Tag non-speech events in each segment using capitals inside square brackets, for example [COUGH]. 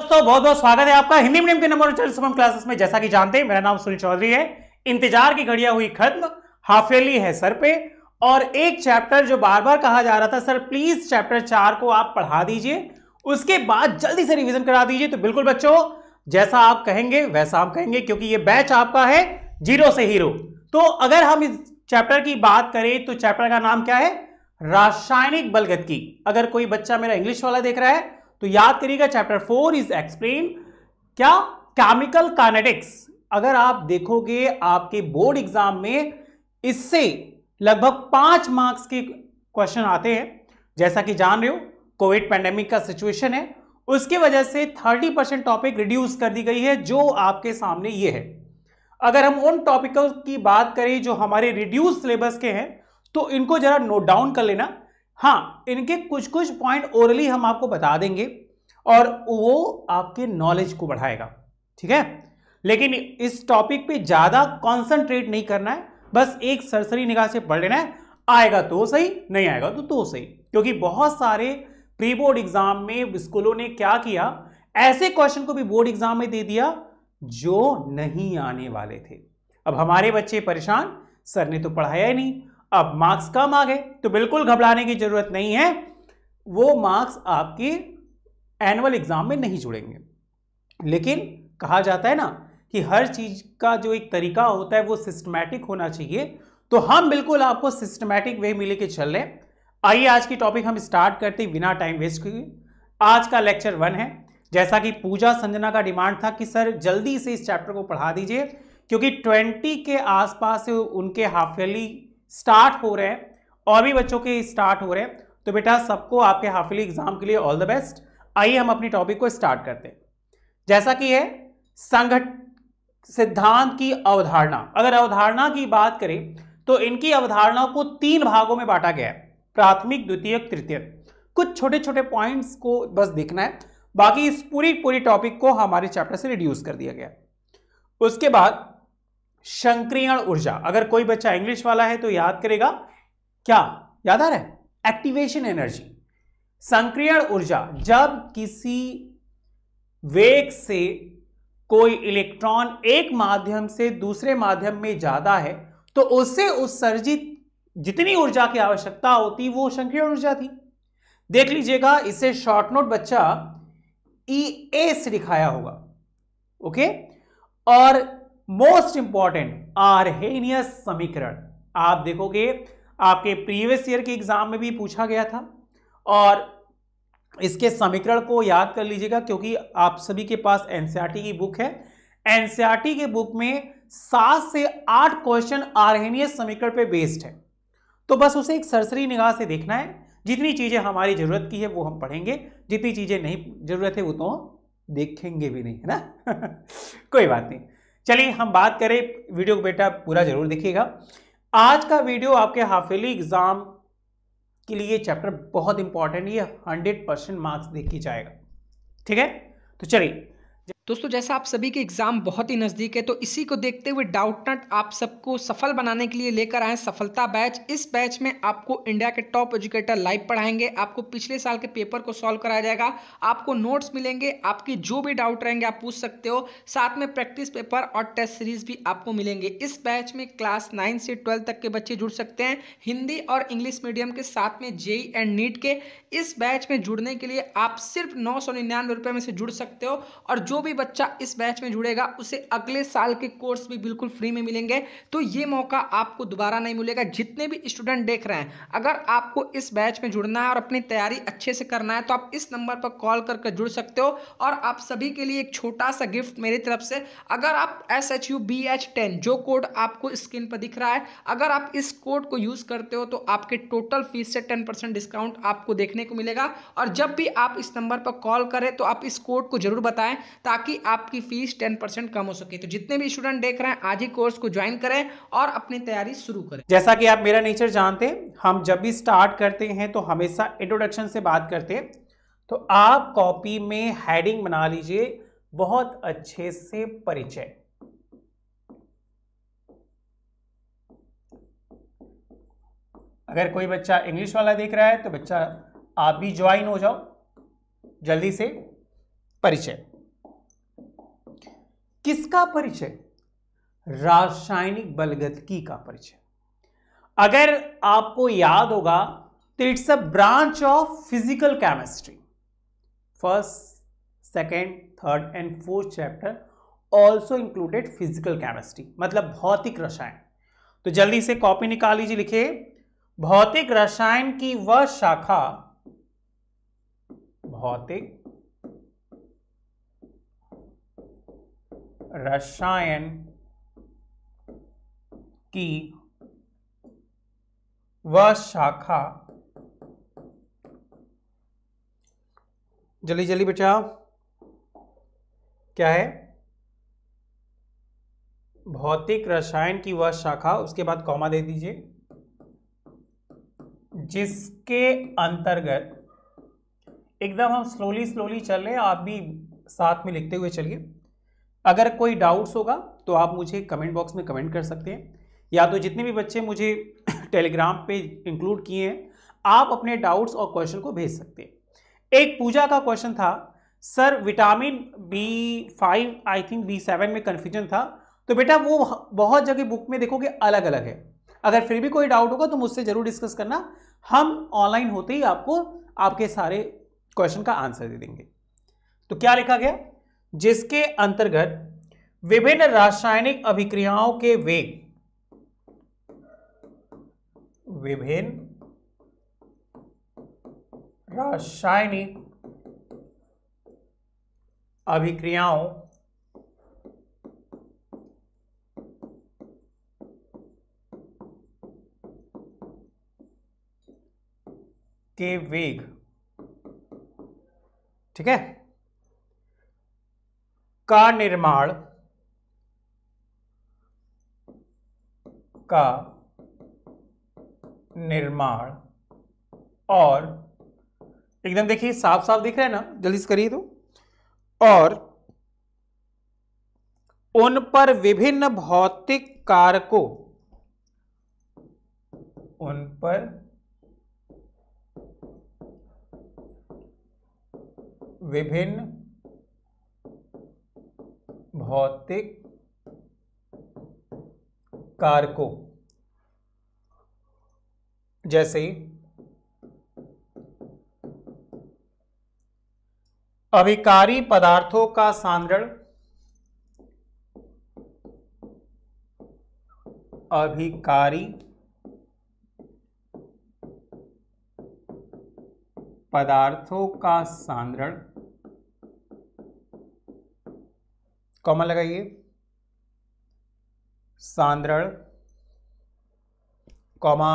दोस्तों बहुत बहुत स्वागत है आपका हिंदी मीडियम के नंबर क्लासेस में जैसा कि जानते हैं मेरा नाम सुनील चौधरी है इंतजार की घड़िया हुई खत्म हाफेली है सर पे और एक चैप्टर जो बार बार कहा जा रहा था सर प्लीज चैप्टर चार को आप पढ़ा दीजिए उसके बाद जल्दी से रिविजन करा दीजिए तो बिल्कुल बच्चों जैसा आप कहेंगे वैसा आप कहेंगे क्योंकि ये बैच आपका है जीरो से हीरो तो अगर हम इस चैप्टर की बात करें तो चैप्टर का नाम क्या है रासायनिक बलगत की अगर कोई बच्चा मेरा इंग्लिश वाला देख रहा है तो याद करिएगा चैप्टर फोर इज एक्सप्लेन क्या केमिकल कानेटिक्स अगर आप देखोगे आपके बोर्ड एग्जाम में इससे लगभग पांच मार्क्स के क्वेश्चन आते हैं जैसा कि जान रहे हो कोविड पैंडेमिक का सिचुएशन है उसकी वजह से 30 परसेंट टॉपिक रिड्यूस कर दी गई है जो आपके सामने ये है अगर हम उन टॉपिकों की बात करें जो हमारे रिड्यूस सिलेबस के हैं तो इनको जरा नोट डाउन कर लेना हाँ इनके कुछ कुछ पॉइंट ओरली हम आपको बता देंगे और वो आपके नॉलेज को बढ़ाएगा ठीक है लेकिन इस टॉपिक पे ज़्यादा कॉन्सेंट्रेट नहीं करना है बस एक सरसरी निगाह से पढ़ लेना है आएगा तो सही नहीं आएगा तो तो सही क्योंकि बहुत सारे प्री बोर्ड एग्जाम में स्कूलों ने क्या किया ऐसे क्वेश्चन को भी बोर्ड एग्जाम में दे दिया जो नहीं आने वाले थे अब हमारे बच्चे परेशान सर ने तो पढ़ाया ही नहीं अब मार्क्स कम आ गए तो बिल्कुल घबराने की जरूरत नहीं है वो मार्क्स आपके एनुअल एग्जाम में नहीं जुड़ेंगे लेकिन कहा जाता है ना कि हर चीज़ का जो एक तरीका होता है वो सिस्टमैटिक होना चाहिए तो हम बिल्कुल आपको सिस्टमैटिक वे में लेके चल रहे आइए आज की टॉपिक हम स्टार्ट करते हैं बिना टाइम वेस्ट किए आज का लेक्चर वन है जैसा कि पूजा संजना का डिमांड था कि सर जल्दी से इस चैप्टर को पढ़ा दीजिए क्योंकि ट्वेंटी के आसपास उनके हाफ ईयरली स्टार्ट हो रहे हैं और भी बच्चों के स्टार्ट हो रहे हैं तो बेटा सबको आपके हाफिली एग्जाम के लिए ऑल द बेस्ट आइए हम अपनी टॉपिक को स्टार्ट करते हैं जैसा कि है संगठ सिद्धांत की अवधारणा अगर अवधारणा की बात करें तो इनकी अवधारणा को तीन भागों में बांटा गया है प्राथमिक द्वितीय तृतीय कुछ छोटे छोटे पॉइंट्स को बस देखना है बाकी इस पूरी पूरी टॉपिक को हमारे चैप्टर से रिड्यूस कर दिया गया उसके बाद संक्रियण ऊर्जा अगर कोई बच्चा इंग्लिश वाला है तो याद करेगा क्या याद आ रहा है एक्टिवेशन एनर्जी संक्रियण ऊर्जा जब किसी वेग से कोई इलेक्ट्रॉन एक माध्यम से दूसरे माध्यम में ज्यादा है तो उससे उत्सर्जित जितनी ऊर्जा की आवश्यकता होती वो संक्रियण ऊर्जा थी देख लीजिएगा इसे शॉर्ट नोट बच्चा ई e एस दिखाया होगा ओके और मोस्ट इंपॉर्टेंट आरहेनियस समीकरण आप देखोगे आपके प्रीवियस ईयर के एग्जाम में भी पूछा गया था और इसके समीकरण को याद कर लीजिएगा क्योंकि आप सभी के पास एनसीईआरटी की बुक है एनसीईआरटी के बुक में सात से आठ क्वेश्चन आरहेनियस समीकरण पे बेस्ड है तो बस उसे एक सरसरी निगाह से देखना है जितनी चीज़ें हमारी ज़रूरत की है वो हम पढ़ेंगे जितनी चीज़ें नहीं ज़रूरत है वो तो देखेंगे भी नहीं है ना [LAUGHS] कोई बात नहीं चलिए हम बात करें वीडियो को बेटा पूरा जरूर देखिएगा आज का वीडियो आपके हाफिली एग्जाम के लिए चैप्टर बहुत इंपॉर्टेंट ये हंड्रेड परसेंट मार्क्स देखी जाएगा ठीक है तो चलिए दोस्तों जैसा आप सभी के एग्ज़ाम बहुत ही नज़दीक है तो इसी को देखते हुए डाउटनट आप सबको सफल बनाने के लिए लेकर आए सफलता बैच इस बैच में आपको इंडिया के टॉप एजुकेटर लाइव पढ़ाएंगे आपको पिछले साल के पेपर को सॉल्व कराया जाएगा आपको नोट्स मिलेंगे आपके जो भी डाउट रहेंगे आप पूछ सकते हो साथ में प्रैक्टिस पेपर और टेस्ट सीरीज भी आपको मिलेंगे इस बैच में क्लास नाइन से ट्वेल्व तक के बच्चे जुड़ सकते हैं हिंदी और इंग्लिश मीडियम के साथ में जेई एंड नीट के इस बैच में जुड़ने के लिए आप सिर्फ नौ सौ निन्यानवे में से जुड़ सकते हो और जो भी भी बच्चा इस बैच में जुड़ेगा उसे अगले साल के कोर्स भी बिल्कुल फ्री में मिलेंगे तो ये मौका आपको दोबारा नहीं मिलेगा जितने भी स्टूडेंट देख रहे हैं अगर आपको इस बैच में जुड़ना है और अपनी तैयारी अच्छे से करना है तो आप इस नंबर पर कॉल करके जुड़ सकते हो और आप सभी के लिए एक छोटा सा गिफ्ट मेरी तरफ से अगर आप S H U B H ten जो कोड आपको स्क्रीन पर दिख रहा है अगर आप इस कोड को यूज़ करते हो तो आपके टोटल फीस से टेन परसेंट डिस्काउंट आपको देखने को मिलेगा और जब भी आप इस नंबर पर कॉल करें तो आप इस कोड को जरूर बताएं ताकि ताकि आपकी फीस टेन परसेंट कम हो सके तो जितने भी स्टूडेंट देख रहे हैं आज ही कोर्स को ज्वाइन करें और अपनी तैयारी शुरू करें जैसा कि आप मेरा नेचर जानते हैं हम जब भी स्टार्ट करते हैं तो हमेशा इंट्रोडक्शन से बात करते हैं तो आप कॉपी में हैडिंग बना लीजिए बहुत अच्छे से परिचय अगर कोई बच्चा इंग्लिश वाला देख रहा है तो बच्चा आप भी ज्वाइन हो जाओ जल्दी से परिचय किसका परिचय रासायनिक बलगतकी का परिचय अगर आपको याद होगा तो it's a branch of physical chemistry first second third and fourth chapter also included physical chemistry मतलब भौतिक रसायन तो जल्दी से कॉपी निकाल लीजिए लिखिए भौतिक रसायन की वह शाखा भौतिक रसायन की वह शाखा जल्दी जल्दी बचाओ क्या है भौतिक रसायन की वह शाखा उसके बाद कॉमा दे दीजिए जिसके अंतर्गत एकदम हम स्लोली स्लोली चल रहे हैं आप भी साथ में लिखते हुए चलिए अगर कोई डाउट्स होगा तो आप मुझे कमेंट बॉक्स में कमेंट कर सकते हैं या तो जितने भी बच्चे मुझे टेलीग्राम [COUGHS] पे इंक्लूड किए हैं आप अपने डाउट्स और क्वेश्चन को भेज सकते हैं एक पूजा का क्वेश्चन था sir vitamin B five I think B seven में कन्फ्यूजन था तो बेटा वो बहुत जगह बुक में देखोगे अलग अलग है अगर फिर भी कोई डाउट होगा तो मुझसे ज़रूर डिस्कस करना हम ऑनलाइन होते ही आपको आपके सारे क्वेश्चन का आंसर दे देंगे तो क्या लिखा गया जिसके अंतर्गत विभिन्न रासायनिक अभिक्रियाओं के वेग विभिन्न रासायनिक अभिक्रियाओं के वेग ठीक है का निर्माण का निर्माण और एकदम देखिए साफ साफ दिख रहा है ना जल्दी से करिए तो और उन पर विभिन्न भौतिक कारकों उन पर विभिन्न भौतिक कारकों जैसे अभिकारी पदार्थों का सांद्रण अभिकारी पदार्थों का सांद्रण कॉमन लगाइए सांद्रण कॉमा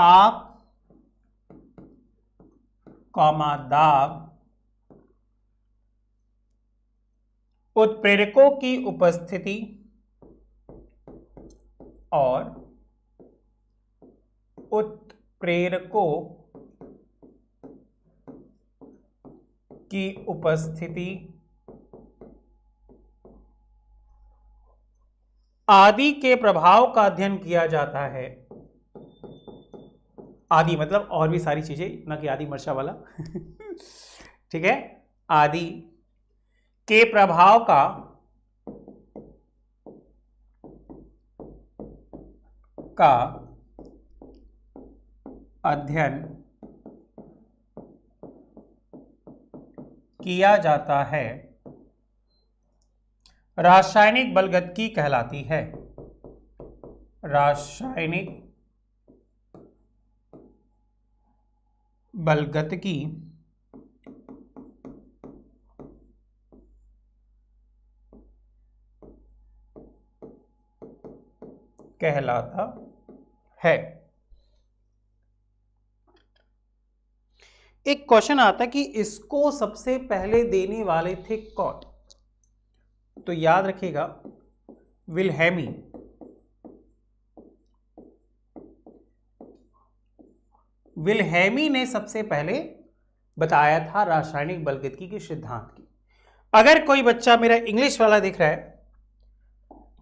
ताप कॉमा दाब उत्प्रेरकों की उपस्थिति और उत्प्रेरकों की उपस्थिति आदि के प्रभाव का अध्ययन किया जाता है आदि मतलब और भी सारी चीजें ना कि आदि मर्शा वाला [LAUGHS] ठीक है आदि के प्रभाव का का अध्ययन किया जाता है रासायनिक बलगतकी कहलाती है रासायनिक बलगतकी कहलाता है एक क्वेश्चन आता कि इसको सबसे पहले देने वाले थे कौन तो याद रखिएगा विलहेमी विलहेमी ने सबसे पहले बताया था रासायनिक बलगतिकी के सिद्धांत की अगर कोई बच्चा मेरा इंग्लिश वाला दिख रहा है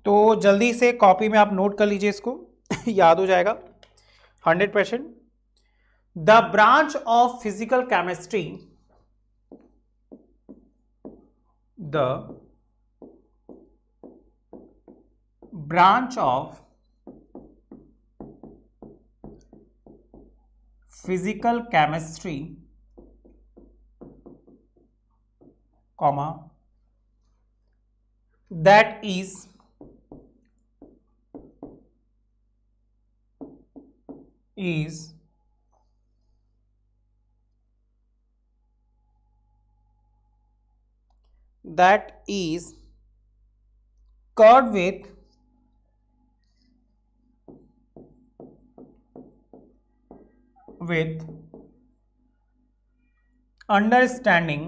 तो जल्दी से कॉपी में आप नोट कर लीजिए इसको [LAUGHS] याद हो जाएगा hundred percent the branch of physical chemistry the branch of physical chemistry comma that is is that is curved with with understanding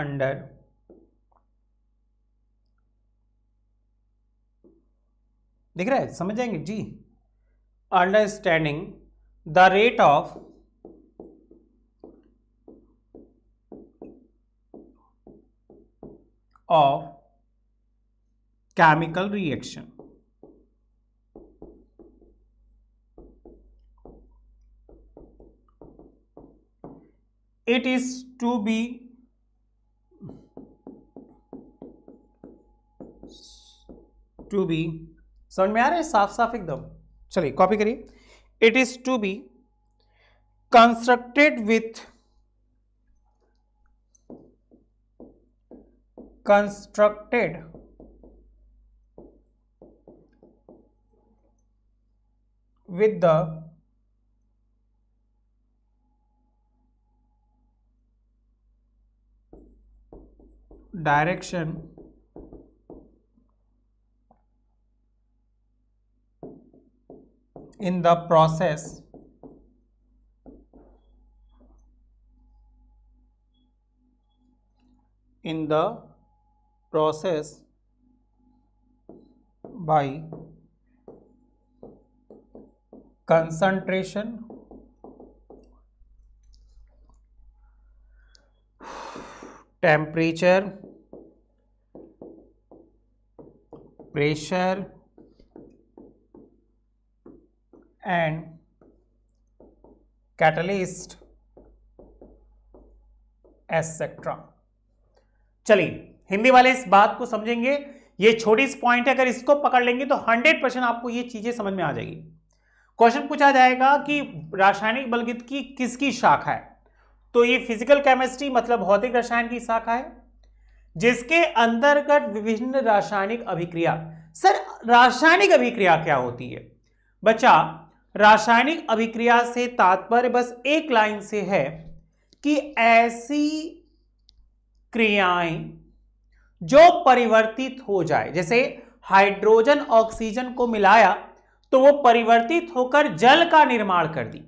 under देख रहा है समझ जाएंगे जी understanding the rate of of chemical reaction it is to be to be समझ में आ रहे हैं साफ साफ एकदम चलिए कॉपी करिए it is to be constructed with constructed with the direction in the process in the process by concentration temperature pressure and catalyst etcetera चलिए हिंदी वाले इस बात को समझेंगे ये छोटी सी पॉइंट है अगर इसको पकड़ लेंगे तो 100 परसेंट आपको ये चीजें समझ में आ जाएगी क्वेश्चन पूछा जाएगा कि रासायनिक बलगित की किसकी शाखा है तो ये फिजिकल केमिस्ट्री मतलब भौतिक रसायन की शाखा है जिसके अंतर्गत विभिन्न रासायनिक अभिक्रिया सर रासायनिक अभिक्रिया क्या होती है बच्चा रासायनिक अभिक्रिया से तात्पर्य बस एक लाइन से है कि ऐसी क्रियाएं जो परिवर्तित हो जाए जैसे हाइड्रोजन ऑक्सीजन को मिलाया तो वो परिवर्तित होकर जल का निर्माण कर दी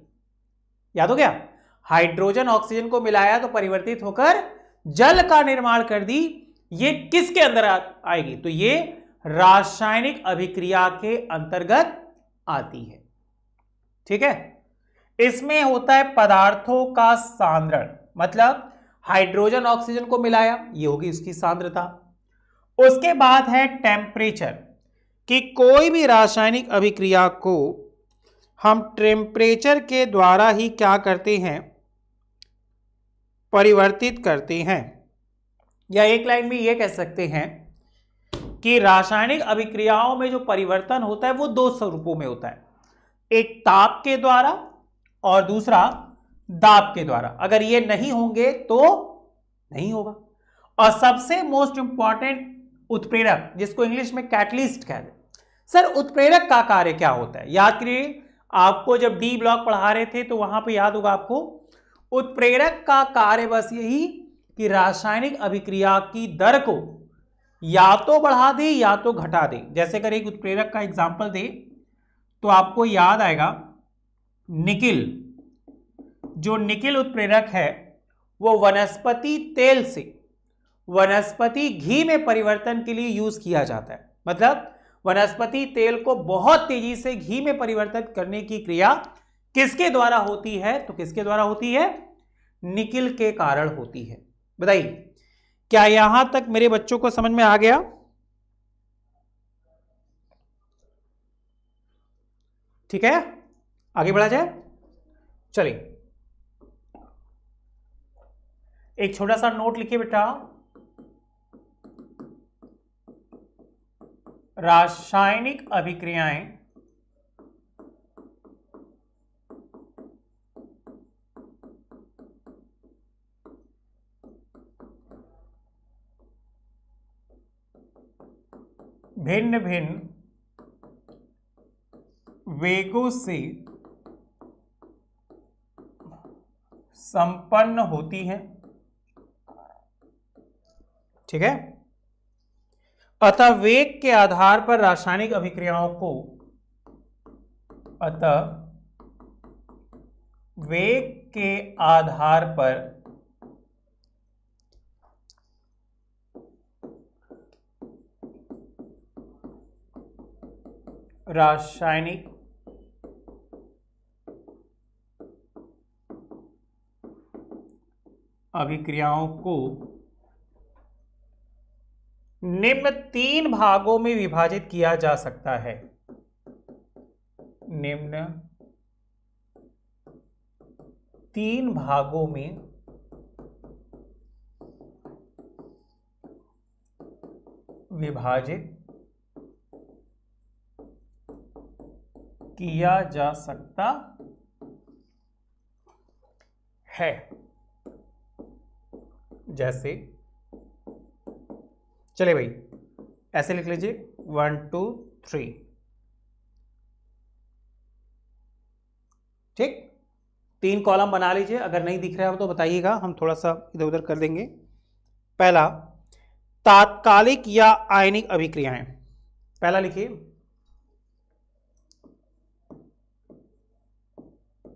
याद हो गया हाइड्रोजन ऑक्सीजन को मिलाया तो परिवर्तित होकर जल का निर्माण कर दी ये किसके अंदर आएगी तो ये रासायनिक अभिक्रिया के अंतर्गत आती है ठीक है इसमें होता है पदार्थों का सांद्रण मतलब हाइड्रोजन ऑक्सीजन को मिलाया ये होगी उसकी सांद्रता उसके बाद है टेम्परेचर कि कोई भी रासायनिक अभिक्रिया को हम टेम्परेचर के द्वारा ही क्या करते हैं परिवर्तित करते हैं या एक लाइन में ये कह सकते हैं कि रासायनिक अभिक्रियाओं में जो परिवर्तन होता है वो दो स्वरूपों में होता है एक ताप के द्वारा और दूसरा दाब के द्वारा अगर ये नहीं होंगे तो नहीं होगा और सबसे मोस्ट इंपॉर्टेंट उत्प्रेरक जिसको इंग्लिश में कैटलिस्ट कहते हैं सर उत्प्रेरक का कार्य क्या होता है याद करिए आपको जब डी ब्लॉक पढ़ा रहे थे तो वहां पे याद होगा आपको उत्प्रेरक का कार्य बस यही कि रासायनिक अभिक्रिया की दर को या तो बढ़ा दे या तो घटा दे जैसे अगर एक उत्प्रेरक का एग्जाम्पल दे तो आपको याद आएगा निकिल जो निकिल उत्प्रेरक है वो वनस्पति तेल से वनस्पति घी में परिवर्तन के लिए यूज किया जाता है मतलब वनस्पति तेल को बहुत तेजी से घी में परिवर्तित करने की क्रिया किसके द्वारा होती है तो किसके द्वारा होती है निकिल के कारण होती है बताइए क्या यहां तक मेरे बच्चों को समझ में आ गया ठीक है आगे बढ़ा जाए चलिए एक छोटा सा नोट लिखिए बेटा रासायनिक अभिक्रियाएं भिन्न भिन्न वेगों से संपन्न होती है ठीक है अतः वेग के आधार पर रासायनिक अभिक्रियाओं को अतः वेग के आधार पर रासायनिक अभिक्रियाओं को निम्न तीन भागों में विभाजित किया जा सकता है निम्न तीन भागों में विभाजित किया जा सकता है जैसे चलिए भाई ऐसे लिख लीजिए वन टू थ्री ठीक तीन कॉलम बना लीजिए अगर नहीं दिख रहा हो तो बताइएगा हम थोड़ा सा इधर उधर कर देंगे पहला तात्कालिक या आयनिक अभिक्रियाएं पहला लिखिए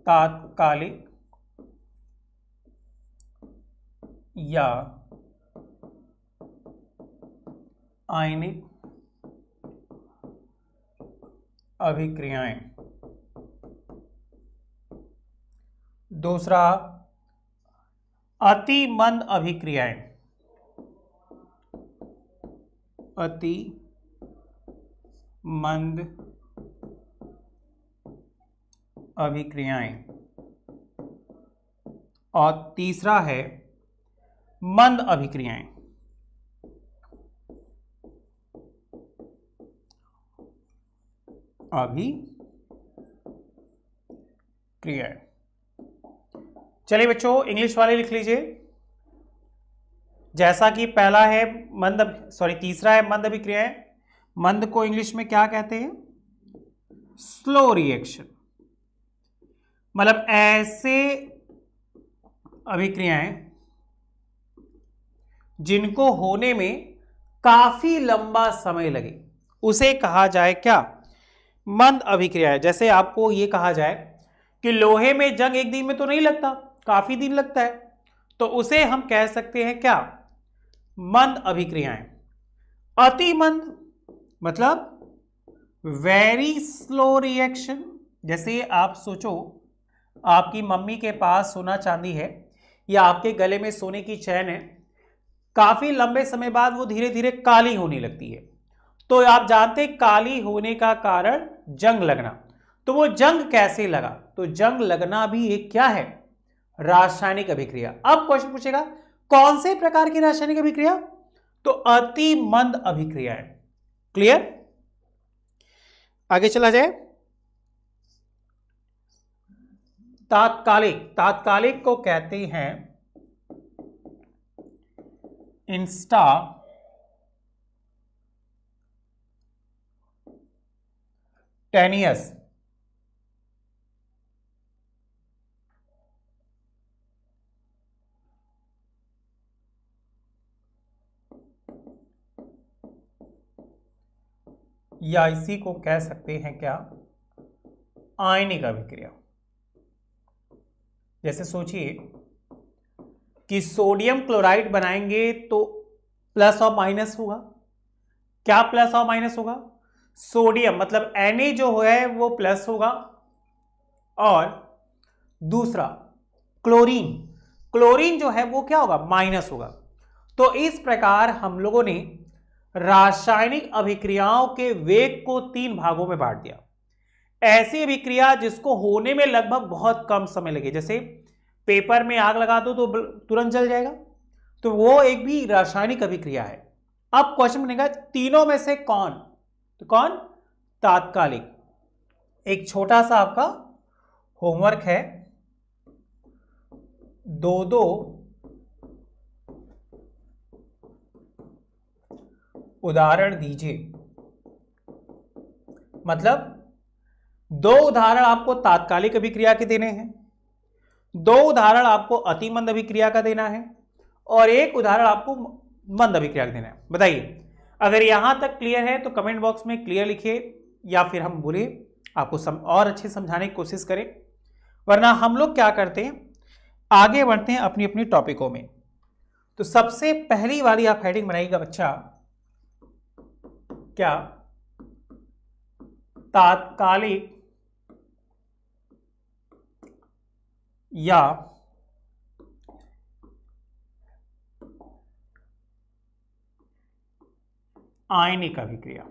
तात्कालिक या आयनिक अभिक्रियाएं दूसरा अति मंद अभिक्रियाएं अति मंद अभिक्रियाएं और तीसरा है मंद अभिक्रियाएं क्लियर चलिए बच्चों इंग्लिश वाले लिख लीजिए जैसा कि पहला है मंद सॉरी तीसरा है मंद अभिक्रियाएं मंद को इंग्लिश में क्या कहते हैं स्लो रिएक्शन मतलब ऐसे अभिक्रियाएं जिनको होने में काफी लंबा समय लगे उसे कहा जाए क्या मंद अभिक्रिया है जैसे आपको ये कहा जाए कि लोहे में जंग एक दिन में तो नहीं लगता काफी दिन लगता है तो उसे हम कह सकते हैं क्या मंद अभिक्रियाएं अति मंद मतलब वेरी स्लो रिएक्शन जैसे आप सोचो आपकी मम्मी के पास सोना चांदी है या आपके गले में सोने की चैन है काफ़ी लंबे समय बाद वो धीरे धीरे काली होने लगती है तो आप जानते काली होने का कारण जंग लगना तो वो जंग कैसे लगा तो जंग लगना भी एक क्या है रासायनिक अभिक्रिया अब क्वेश्चन पूछेगा कौन से प्रकार की रासायनिक अभिक्रिया तो अति मंद अभिक्रिया है क्लियर आगे चला जाए तात्कालिक तात्कालिक को कहते हैं इंस्टा टेन ईयर्स या इसी को कह सकते हैं क्या आयनिक अभिक्रिया जैसे सोचिए कि सोडियम क्लोराइड बनाएंगे तो प्लस और माइनस होगा क्या प्लस और माइनस होगा सोडियम मतलब Na जो है वो प्लस होगा और दूसरा क्लोरीन क्लोरीन जो है वो क्या होगा माइनस होगा तो इस प्रकार हम लोगों ने रासायनिक अभिक्रियाओं के वेग को तीन भागों में बांट दिया ऐसी अभिक्रिया जिसको होने में लगभग बहुत कम समय लगे जैसे पेपर में आग लगा दो तो तुरंत जल जाएगा तो वो एक भी रासायनिक अभिक्रिया है अब क्वेश्चन बनेगा तीनों में से कौन तो कौन तात्कालिक एक छोटा सा आपका होमवर्क है दो दो उदाहरण दीजिए मतलब दो उदाहरण आपको तात्कालिक अभिक्रिया के देने हैं दो उदाहरण आपको अतिमंद अभिक्रिया का देना है और एक उदाहरण आपको मंद अभिक्रिया का देना है बताइए अगर यहाँ तक क्लियर है तो कमेंट बॉक्स में क्लियर लिखिए या फिर हम बोले आपको सम और अच्छे समझाने की कोशिश करें वरना हम लोग क्या करते हैं आगे बढ़ते हैं अपनी अपनी टॉपिकों में तो सबसे पहली वाली आप हेडिंग बनाइएगा बच्चा क्या तात्कालिक या आयनिक अभिक्रिया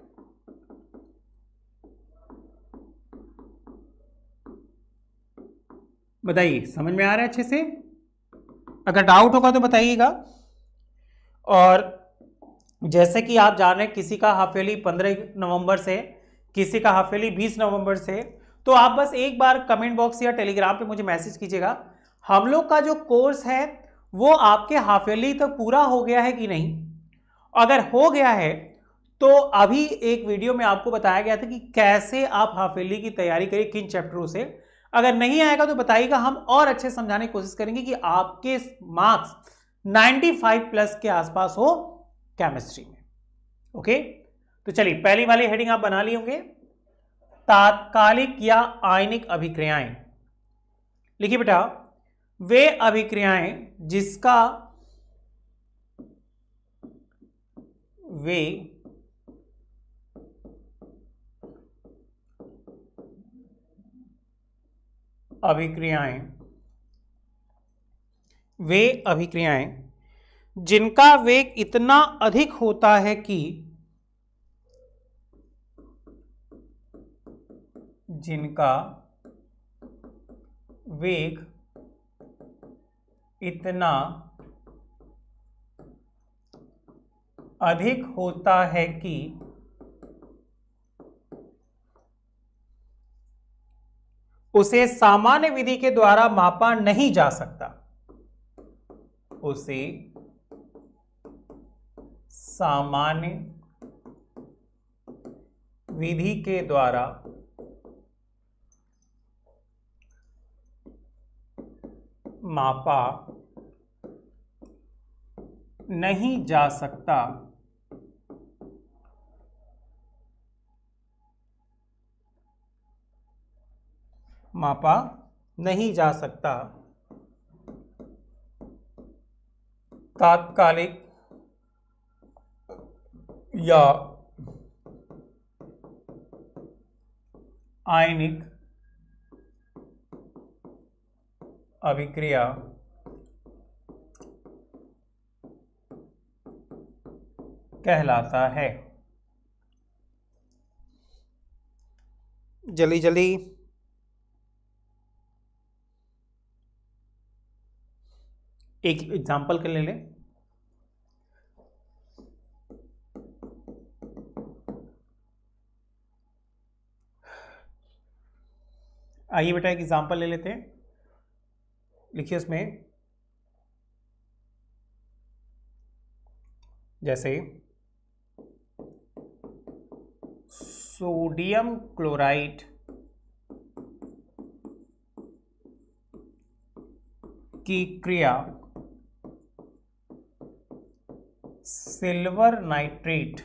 बताइए समझ में आ रहा है अच्छे से अगर डाउट होगा तो बताइएगा और जैसे कि आप जान रहे हैं किसी का हाफ ईयरली पंद्रह नवंबर से किसी का हाफ ईयरली बीस नवंबर से तो आप बस एक बार कमेंट बॉक्स या टेलीग्राम पे मुझे मैसेज कीजिएगा हम लोग का जो कोर्स है वो आपके हाफ तक तो पूरा हो गया है कि नहीं अगर हो गया है तो अभी एक वीडियो में आपको बताया गया था कि कैसे आप हाफेली की तैयारी करें किन चैप्टरों से अगर नहीं आएगा तो बताइएगा हम और अच्छे समझाने की कोशिश करेंगे कि आपके मार्क्स 95 प्लस के आसपास हो केमिस्ट्री में ओके तो चलिए पहली वाली हेडिंग आप बना लिए होंगे तात्कालिक या आयनिक अभिक्रियाएं लिखिए बेटा वे अभिक्रियाएं जिसका वे अभिक्रियाएं वे अभिक्रियाएं जिनका वेग इतना अधिक होता है कि जिनका वेग इतना अधिक होता है कि उसे सामान्य विधि के द्वारा मापा नहीं जा सकता उसे सामान्य विधि के द्वारा मापा नहीं जा सकता मापा नहीं जा सकता तात्कालिक या आयनिक अभिक्रिया कहलाता है जल्दी जल्दी एक एग्जाम्पल कर ले लें आइए बेटा एक एग्जाम्पल ले लेते हैं लिखिए उसमें जैसे सोडियम क्लोराइड की क्रिया सिल्वर नाइट्रेट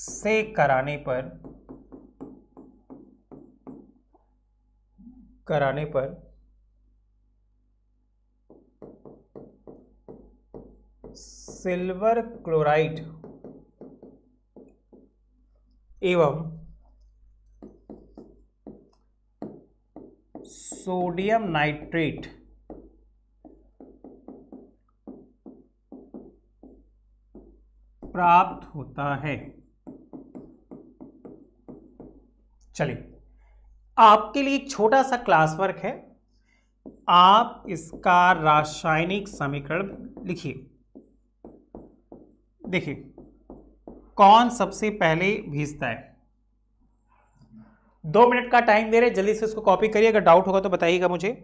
से कराने पर कराने पर सिल्वर क्लोराइड एवं सोडियम नाइट्रेट प्राप्त होता है चलिए आपके लिए एक छोटा सा क्लास वर्क है आप इसका रासायनिक समीकरण लिखिए देखिए कौन सबसे पहले भेजता है दो मिनट का टाइम दे रहे जल्दी से इसको कॉपी करिए अगर डाउट होगा तो बताइएगा मुझे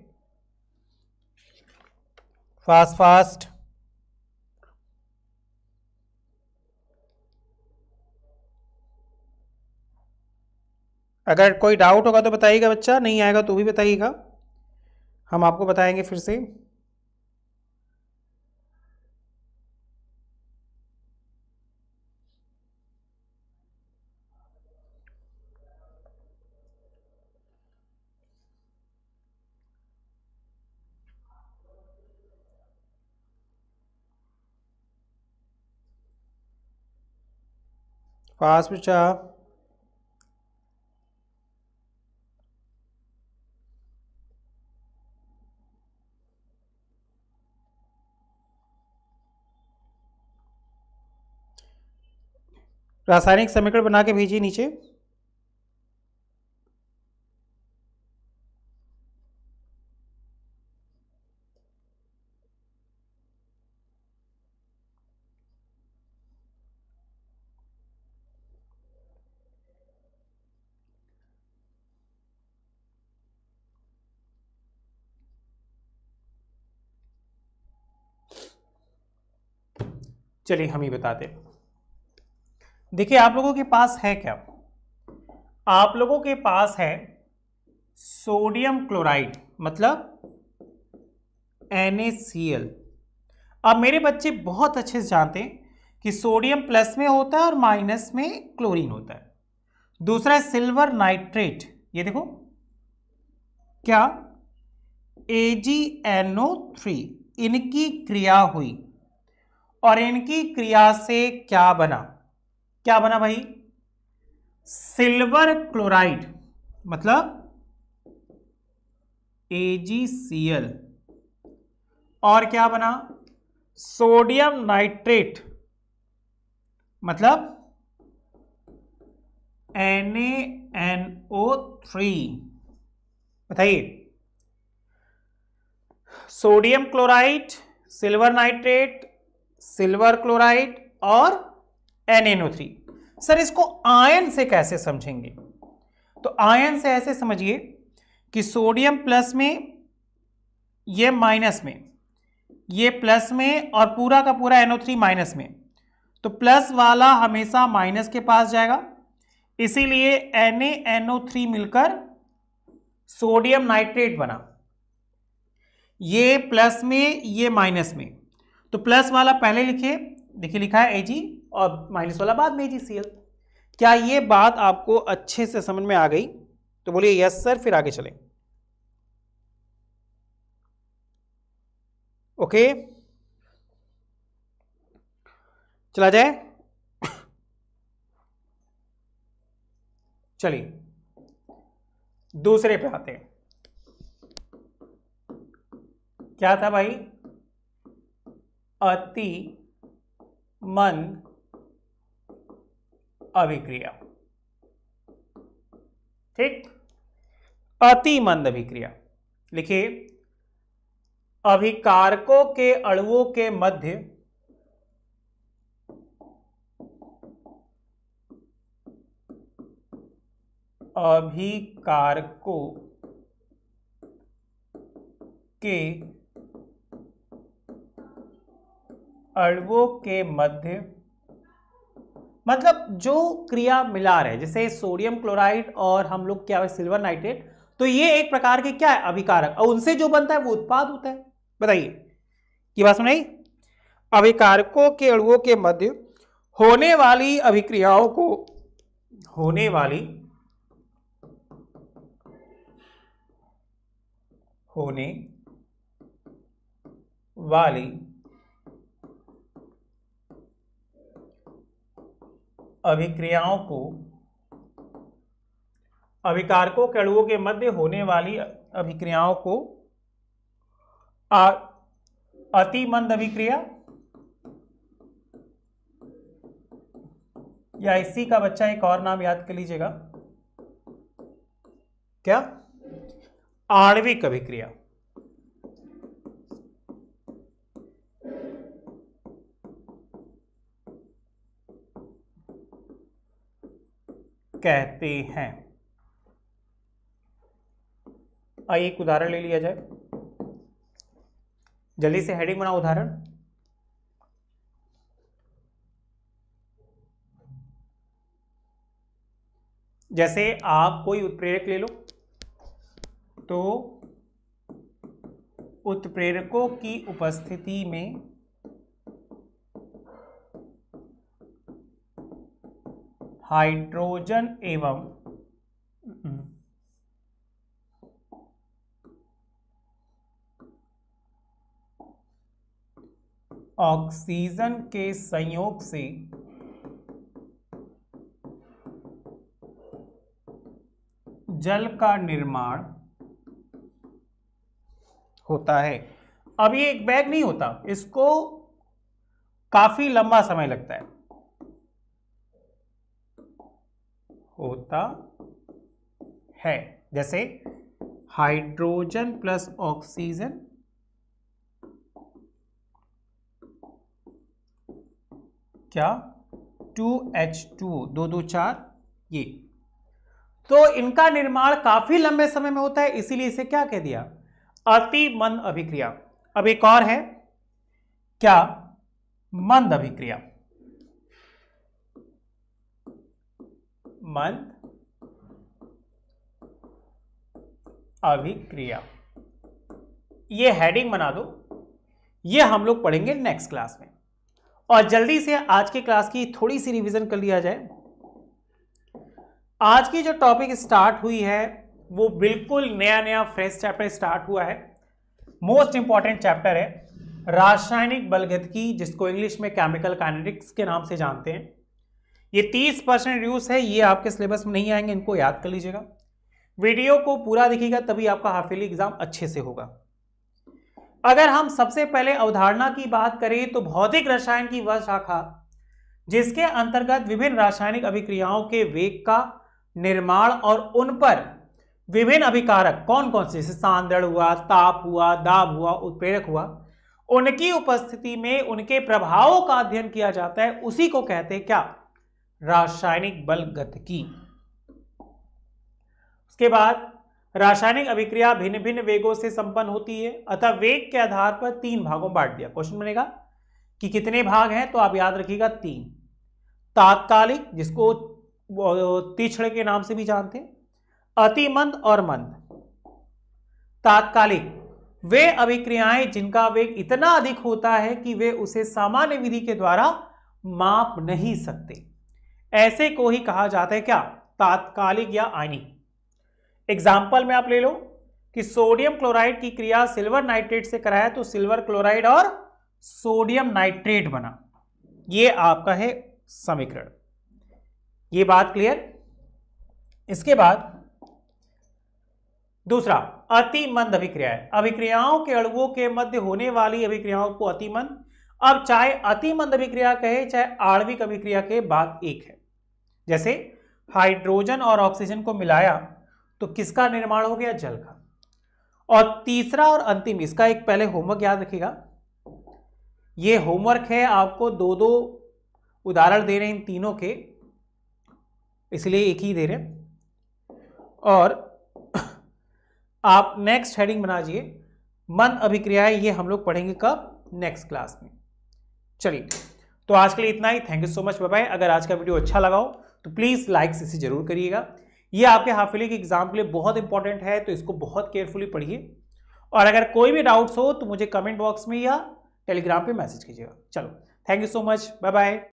फास्ट फास्ट अगर कोई डाउट होगा तो बताइएगा बच्चा नहीं आएगा तो भी बताइएगा हम आपको बताएंगे फिर से पास बच्चा रासायनिक समीकरण बना के भेजिए नीचे चलिए हम ही बताते हैं देखिए आप लोगों के पास है क्या आप लोगों के पास है सोडियम क्लोराइड मतलब NaCl अब मेरे बच्चे बहुत अच्छे से जानते हैं कि सोडियम प्लस में होता है और माइनस में क्लोरीन होता है दूसरा है सिल्वर नाइट्रेट ये देखो क्या AgNO3 इनकी क्रिया हुई और इनकी क्रिया से क्या बना क्या बना भाई सिल्वर क्लोराइड मतलब एजीसीएल और क्या बना सोडियम नाइट्रेट मतलब NaNO3 बताइए sodium chloride silver nitrate silver chloride और थ्री सर इसको आयन से कैसे समझेंगे तो आयन से ऐसे समझिए कि सोडियम प्लस में ये माइनस में ये प्लस में और पूरा का पूरा NO3 माइनस में तो प्लस वाला हमेशा माइनस के पास जाएगा इसीलिए NaNO3 मिलकर सोडियम नाइट्रेट बना ये प्लस में ये माइनस में तो प्लस वाला पहले लिखिए देखिए लिखा है एजी और माइनस वाला बाद में जी सी एल क्या ये बात आपको अच्छे से समझ में आ गई तो बोलिए यस सर फिर आगे चलें ओके चला जाए चलिए दूसरे पे आते हैं क्या था भाई अति मन अभिक्रिया ठीक अति मंद अभिक्रिया लिखिए अभिकारकों के अणुओं के मध्य अभिकारकों के अणुओं के मध्य मतलब जो क्रिया मिला रहे जैसे सोडियम क्लोराइड और हम लोग क्या है सिल्वर नाइट्रेट तो ये एक प्रकार के क्या है अभिकारक और उनसे जो बनता है वो उत्पाद होता है बताइए ये बात सुनाई अभिकारकों के अड़ुओं के मध्य होने वाली अभिक्रियाओं को होने वाली होने वाली अभिक्रियाओं को अभिकारकों के अणुओं के मध्य होने वाली अभिक्रियाओं को अतिमंद अभिक्रिया या इसी का बच्चा एक और नाम याद कर लीजिएगा क्या आणविक अभिक्रिया कहते हैं आइए एक उदाहरण ले लिया जाए जल्दी से हेडिंग बनाओ उदाहरण जैसे आप कोई उत्प्रेरक ले लो तो उत्प्रेरकों की उपस्थिति में हाइड्रोजन एवं ऑक्सीजन के संयोग से जल का निर्माण होता है अब ये एक बैग नहीं होता इसको काफी लंबा समय लगता है होता है जैसे हाइड्रोजन प्लस ऑक्सीजन क्या टू एच टू दो दो चार ये तो इनका निर्माण काफी लंबे समय में होता है इसीलिए इसे क्या कह दिया अति मंद अभिक्रिया अब एक और है क्या मंद अभिक्रिया मंथ अभिक्रिया ये हेडिंग बना दो ये हम लोग पढ़ेंगे नेक्स्ट क्लास में और जल्दी से आज के क्लास की थोड़ी सी रिवीजन कर लिया जाए आज की जो टॉपिक स्टार्ट हुई है वो बिल्कुल नया नया फ्रेश चैप्टर स्टार्ट हुआ है मोस्ट इंपॉर्टेंट चैप्टर है रासायनिक बलगत की जिसको इंग्लिश में केमिकल काइनेटिक्स के नाम से जानते हैं ये तीस परसेंट रिव्यूज है ये आपके सिलेबस में नहीं आएंगे इनको याद कर लीजिएगा वीडियो को पूरा देखिएगा तभी आपका हाफिली एग्जाम अच्छे से होगा अगर हम सबसे पहले अवधारणा की बात करें तो भौतिक रसायन की वह शाखा जिसके अंतर्गत विभिन्न रासायनिक अभिक्रियाओं के वेग का निर्माण और उन पर विभिन्न अभिकारक कौन कौन से जैसे सांद्रण हुआ ताप हुआ दाब हुआ उत्प्रेरक हुआ उनकी उपस्थिति में उनके प्रभावों का अध्ययन किया जाता है उसी को कहते हैं क्या रासायनिक बल गतिकी उसके बाद रासायनिक अभिक्रिया भिन्न भिन्न वेगों से संपन्न होती है अतः वेग के आधार पर तीन भागों में बांट दिया क्वेश्चन बनेगा कि कितने भाग हैं तो आप याद रखिएगा तीन तात्कालिक जिसको तीक्षण के नाम से भी जानते हैं मंद और मंद तात्कालिक वे अभिक्रियाएं जिनका वेग इतना अधिक होता है कि वे उसे सामान्य विधि के द्वारा माप नहीं सकते ऐसे को ही कहा जाता है क्या तात्कालिक या आयनिक एग्जाम्पल में आप ले लो कि सोडियम क्लोराइड की क्रिया सिल्वर नाइट्रेट से कराया तो सिल्वर क्लोराइड और सोडियम नाइट्रेट बना ये आपका है समीकरण ये बात क्लियर इसके बाद दूसरा अतिमंद अभिक्रिया है अभिक्रियाओं के अड़ुओं के मध्य होने वाली अभिक्रियाओं को अतिमंद अब चाहे अतिमंद अभिक्रिया कहे चाहे आणविक अभिक्रिया के बात एक है जैसे हाइड्रोजन और ऑक्सीजन को मिलाया तो किसका निर्माण हो गया जल का और तीसरा और अंतिम इसका एक पहले होमवर्क याद रखिएगा ये होमवर्क है आपको दो दो उदाहरण दे रहे हैं इन तीनों के इसलिए एक ही दे रहे और [COUGHS] आप नेक्स्ट हेडिंग बना दिए मन अभिक्रियाएं ये हम लोग पढ़ेंगे कब नेक्स्ट क्लास में चलिए तो आज के लिए इतना ही thank you so much bye अगर आज का वीडियो अच्छा लगा हो तो प्लीज़ लाइक्स इसे ज़रूर करिएगा ये आपके हाफिले के एग्ज़ाम के लिए बहुत इंपॉर्टेंट है तो इसको बहुत केयरफुली पढ़िए और अगर कोई भी डाउट्स हो तो मुझे कमेंट बॉक्स में या टेलीग्राम पे मैसेज कीजिएगा चलो thank you so much bye bye